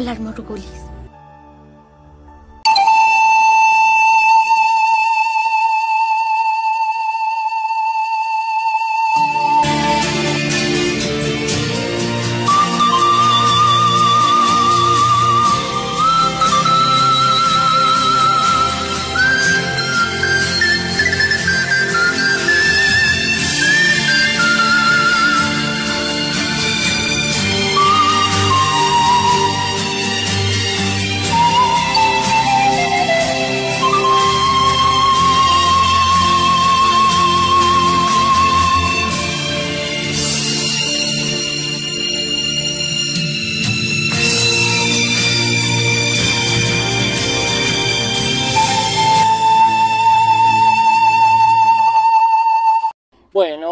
alarma morgulis.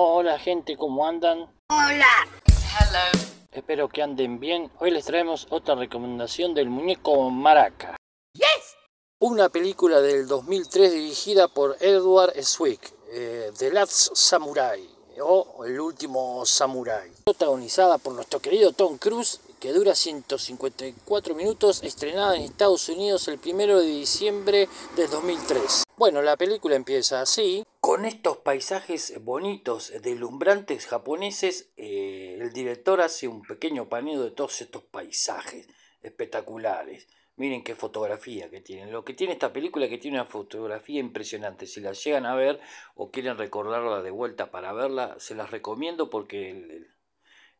hola gente, ¿cómo andan? Hola. Hello. Espero que anden bien. Hoy les traemos otra recomendación del muñeco Maraca. Yes. Una película del 2003 dirigida por Edward Swick, eh, The Last Samurai o El último Samurai. Protagonizada por nuestro querido Tom Cruise, que dura 154 minutos, estrenada en Estados Unidos el 1 de diciembre del 2003. Bueno, la película empieza así, con estos paisajes bonitos, deslumbrantes japoneses, eh, el director hace un pequeño paneo de todos estos paisajes espectaculares. Miren qué fotografía que tienen. Lo que tiene esta película es que tiene una fotografía impresionante. Si la llegan a ver o quieren recordarla de vuelta para verla, se las recomiendo porque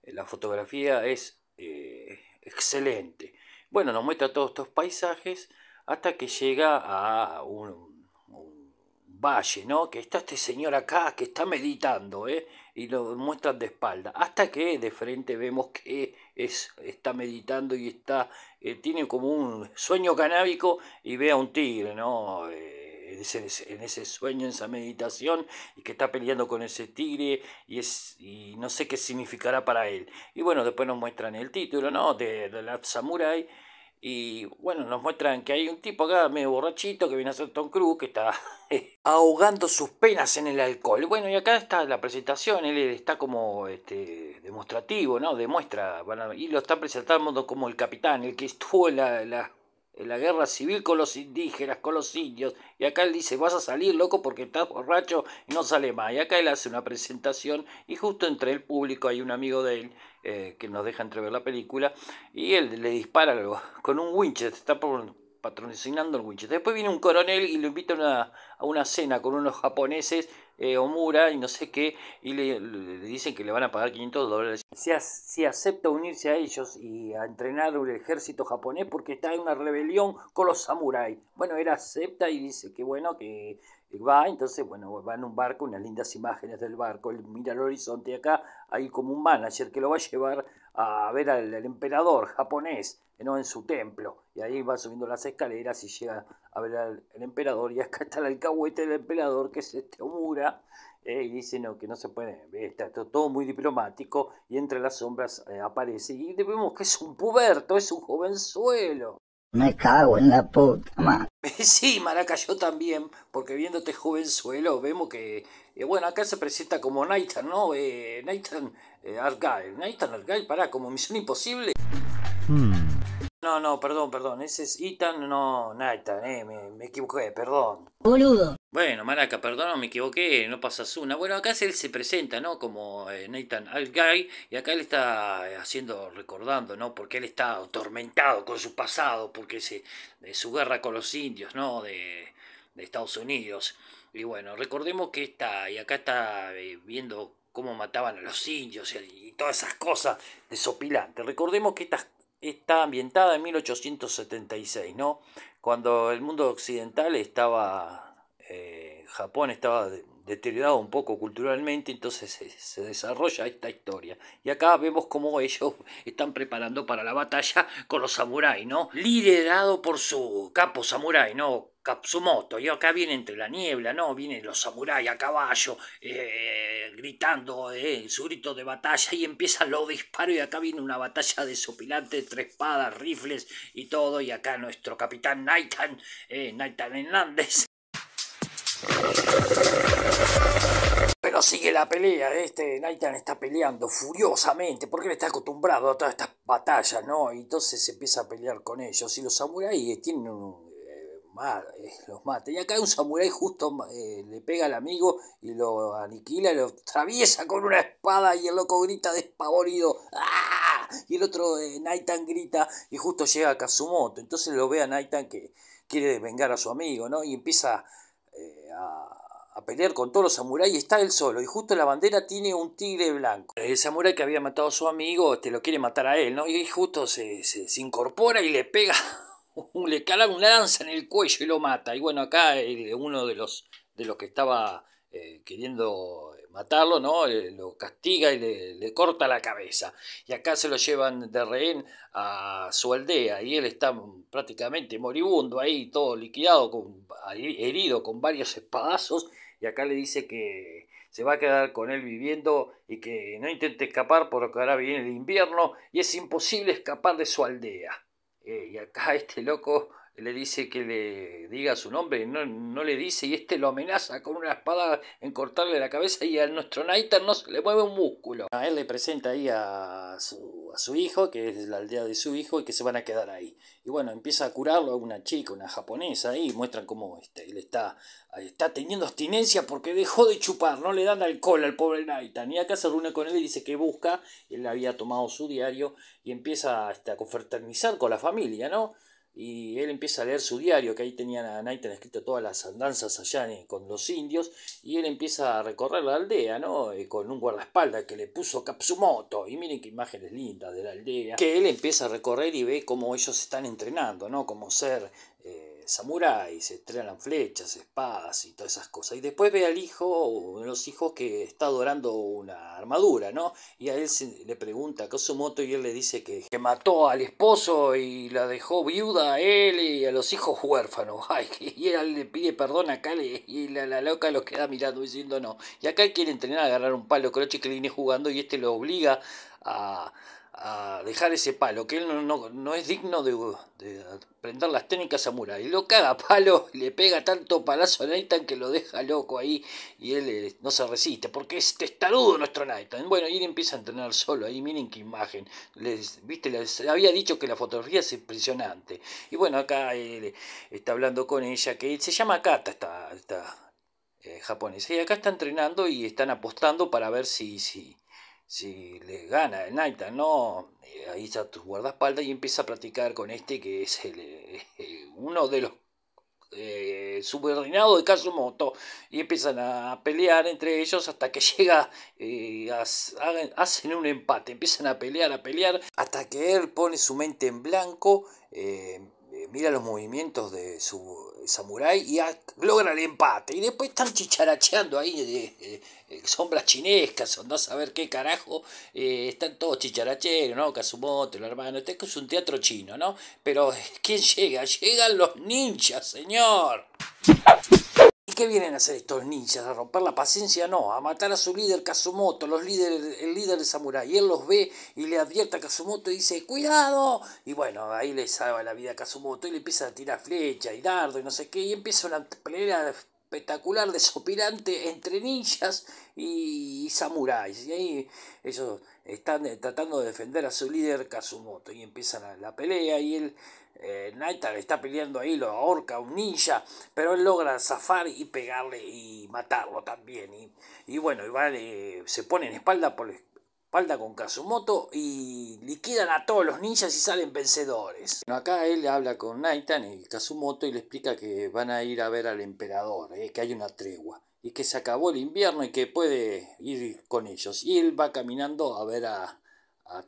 la fotografía es eh, excelente. Bueno, nos muestra todos estos paisajes hasta que llega a un, valle, ¿no? Que está este señor acá que está meditando, ¿eh? Y lo muestran de espalda. Hasta que de frente vemos que es, está meditando y está, eh, tiene como un sueño canábico y ve a un tigre, ¿no? Eh, en, ese, sueño, en esa meditación, y que está peleando con ese tigre y, es, no sé qué significará para él. Y bueno, después nos muestran el título, ¿no? De, de la Samurai y bueno, nos muestran que hay un tipo acá medio borrachito que viene a ser Tom Cruise, que está ahogando sus penas en el alcohol. Bueno, y acá está la presentación, él está como este, demostrativo, ¿no? Demuestra, y lo está presentando como el capitán, el que estuvo en la, en la guerra civil con los indígenas, con los indios. Y acá él dice, vas a salir loco porque estás borracho y no sale más. Y acá él hace una presentación y justo entre el público hay un amigo de él eh, que nos deja entrever la película, y él le dispara algo, con un winchet, está por, patrocinando el Winchester. Después viene un coronel y lo invita a una, cena con unos japoneses, eh, Omura y no sé qué, y le, dicen que le van a pagar 500 dólares. Si, acepta unirse a ellos y a entrenar un ejército japonés porque está en una rebelión con los samuráis. Bueno, él acepta y dice que bueno, que va, entonces, bueno, va en un barco, unas lindas imágenes del barco, él mira el horizonte y acá hay como un manager que lo va a llevar a ver al, al emperador japonés, ¿no? en su templo y ahí va subiendo las escaleras y llega a ver al, emperador, y acá está el alcahuete del emperador, que es este Omura, eh, y dice no, que no se puede, está todo muy diplomático, y entre las sombras eh, aparece, y vemos que es un puberto, es un jovenzuelo. Me cago en la puta, man. Sí, Maraca, también, porque viéndote este jovenzuelo, vemos que. Eh, bueno, acá se presenta como Nathan, ¿no? Eh, Nathan Argyle. Nathan Argyle, para como Misión Imposible. Hmm. No, no, perdón, perdón. Ese es Ethan, no Nathan, eh. Me, equivoqué, perdón. Boludo. Bueno, Maraca, perdón, me equivoqué, no pasas una. Bueno, acá él se presenta, ¿no? Como eh, Nathan, Nathan gay, y acá él está eh, haciendo, recordando, ¿no? Porque él está atormentado con su pasado, porque de su guerra con los indios, ¿no? De, Estados Unidos. Y bueno, recordemos que está, y acá está eh, viendo cómo mataban a los indios y, todas esas cosas desopilantes. Recordemos que estas está ambientada en 1876, ¿no? Cuando el mundo occidental estaba, eh, Japón estaba deteriorado un poco culturalmente, entonces se, se, desarrolla esta historia. Y acá vemos cómo ellos están preparando para la batalla con los samuráis, ¿no? Liderado por su capo samurái, ¿no? y acá viene entre la niebla, ¿no? Vienen los samuráis a caballo, eh, gritando eh, en su grito de batalla, y empiezan los disparos, y acá viene una batalla desopilante tres espadas, rifles y todo, y acá nuestro capitán Naitan, eh, Naitan Hernández. Pero sigue la pelea, este Naitan está peleando furiosamente porque él está acostumbrado a todas estas batallas, ¿no? Y entonces se empieza a pelear con ellos. Y los samuráis tienen un eh, los mata. Y acá un samurái justo eh, le pega al amigo y lo aniquila, y lo atraviesa con una espada y el loco grita despavorido. ¡ah! Y el otro, eh, Nathan grita y justo llega a Kazumoto. Entonces lo ve a Naitan que quiere vengar a su amigo, ¿no? Y empieza a pelear con todos los samuráis está él solo. Y justo la bandera tiene un tigre blanco. El samurái que había matado a su amigo te este, lo quiere matar a él, ¿no? Y justo se incorpora y le pega le calan una lanza en el cuello y lo mata. Y bueno, acá uno de los, de los que estaba eh, queriendo matarlo, ¿no? Eh, lo castiga y le, corta la cabeza. Y acá se lo llevan de rehén a su aldea y él está prácticamente moribundo ahí, todo liquidado, con, herido con varios espadazos. Y acá le dice que se va a quedar con él viviendo y que no intente escapar porque ahora viene el invierno y es imposible escapar de su aldea. Eh, y acá este loco le dice que le diga su nombre, no, no le dice, y este lo amenaza con una espada en cortarle la cabeza y a nuestro Naitan no le mueve un músculo. A él le presenta ahí a su, hijo, que es la aldea de su hijo, y que se van a quedar ahí. Y bueno, empieza a curarlo una chica, una japonesa, y muestran cómo este, él está, está teniendo abstinencia porque dejó de chupar, no le dan alcohol al pobre Nathan Y acá se reúne con él y dice que busca, él había tomado su diario y empieza este, a confraternizar con la familia, ¿no? y él empieza a leer su diario, que ahí tenía a escrito todas las andanzas allá con los indios, y él empieza a recorrer la aldea, ¿no? Eh, con un guardaespaldas que le puso capsumoto y miren qué imágenes lindas de la aldea, que él empieza a recorrer y ve cómo ellos están entrenando, ¿no? Como ser... Eh, se estrenan flechas, espadas y todas esas cosas. Y después ve al hijo, de los hijos, que está adorando una armadura, ¿no? Y a él le pregunta a Kosumoto y él le dice que, mató al esposo y la dejó viuda a él y a los hijos huérfanos. Ay, y él le pide perdón acá y la, loca lo queda mirando diciendo no. Y acá él quiere entrenar a agarrar un palo croche que le viene jugando y este lo obliga a a dejar ese palo, que él no, es digno de, aprender las técnicas y Lo caga palo, le pega tanto palazo a Nathan que lo deja loco ahí y él eh, no se resiste, porque es testarudo nuestro Nathan. Bueno, y él empieza a entrenar solo ahí, miren qué imagen. Les, Viste, había dicho que la fotografía es impresionante. Y bueno, acá eh, está hablando con ella, que se llama Kata, esta está eh, japonesa. Y acá está entrenando y están apostando para ver si... si si le gana el Naita, no, eh, ahí está tu guardaespaldas y empieza a platicar con este que es el, eh, eh, uno de los subordinados de Kazumoto y empiezan a pelear entre ellos hasta que llega, hacen un empate, empiezan a pelear, a pelear, hasta que él pone su mente en blanco. Eh, mira los movimientos de su eh, samurái y logra el empate. Y después están chicharacheando ahí, de, eh, sombras chinescas, o no saber qué carajo. están todos chicharacheros, ¿no? Kazumoto, el hermano. Este es un teatro chino, ¿no? Pero, ¿quién llega? Llegan los ninjas, señor qué vienen a hacer estos ninjas? ¿A romper la paciencia? No, a matar a su líder Kazumoto, los líderes, el líder de samurái. Y él los ve y le advierte a Kazumoto y dice, cuidado. Y bueno, ahí le salva la vida a Kazumoto y le empieza a tirar flecha y dardo y no sé qué. Y empieza una pelea espectacular, desopilante entre ninjas y, samuráis. Y ahí ellos están eh, tratando de defender a su líder Kazumoto y empiezan la, pelea y él... Eh, le está peleando ahí, lo ahorca un ninja, pero él logra zafar y pegarle y matarlo también. Y, bueno, y eh, se pone en espalda por, Espalda con Kazumoto y liquidan a todos los ninjas y salen vencedores. acá él habla con Naitan y Kazumoto y le explica que van a ir a ver al emperador, eh, que hay una tregua y que se acabó el invierno y que puede ir con ellos. Y él va caminando a ver a,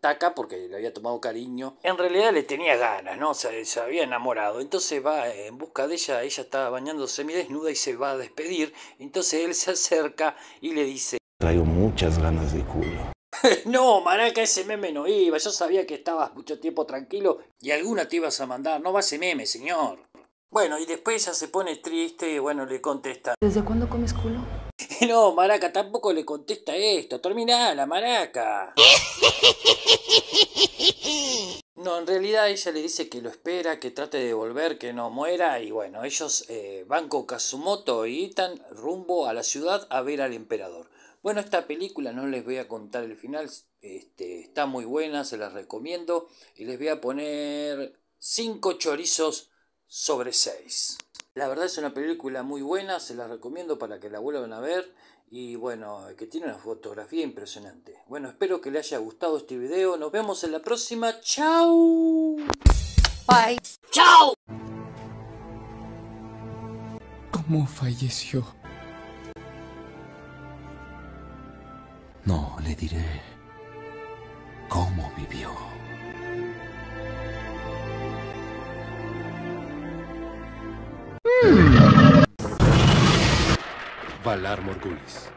Taka porque le había tomado cariño. En realidad le tenía ganas, ¿no? Se, había enamorado. Entonces va en busca de ella, ella estaba bañándose desnuda y se va a despedir. Entonces él se acerca y le dice... Traigo muchas ganas de culo no, maraca, ese meme no iba. Yo sabía que estabas mucho tiempo tranquilo y alguna te ibas a mandar. No va ese meme, señor. Bueno, y después ella se pone triste y bueno, le contesta. ¿Desde cuándo comes culo? No, maraca, tampoco le contesta esto. Termina la maraca. No, en realidad ella le dice que lo espera, que trate de volver, que no muera y bueno, ellos eh, van con Kazumoto y Itan rumbo a la ciudad a ver al emperador. Bueno, esta película no les voy a contar el final, este, está muy buena, se la recomiendo y les voy a poner 5 chorizos sobre 6. La verdad es una película muy buena, se la recomiendo para que la vuelvan a ver y bueno, que tiene una fotografía impresionante. Bueno, espero que les haya gustado este video, nos vemos en la próxima, chao. Bye. Chao. ¿Cómo falleció? le diré cómo vivió. Valar Morgulis.